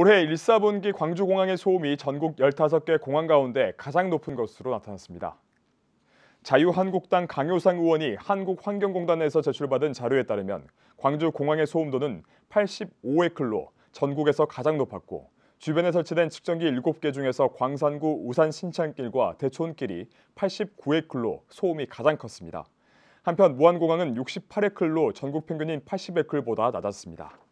올해 1 4분기 광주공항의 소음이 전국 15개 공항 가운데 가장 높은 것으로 나타났습니다. 자유한국당 강효상 의원이 한국환경공단에서 제출받은 자료에 따르면 광주 공항의 소음도는 85에클로 전국에서 가장 높았고 주변에 설치된 측정기 7개 중에서 광산구 우산 신창길과 대촌길이 89에클로 소음이 가장 컸습니다. 한편 무안공항은 68에클로 전국 평균인 80에클보다 낮았습니다.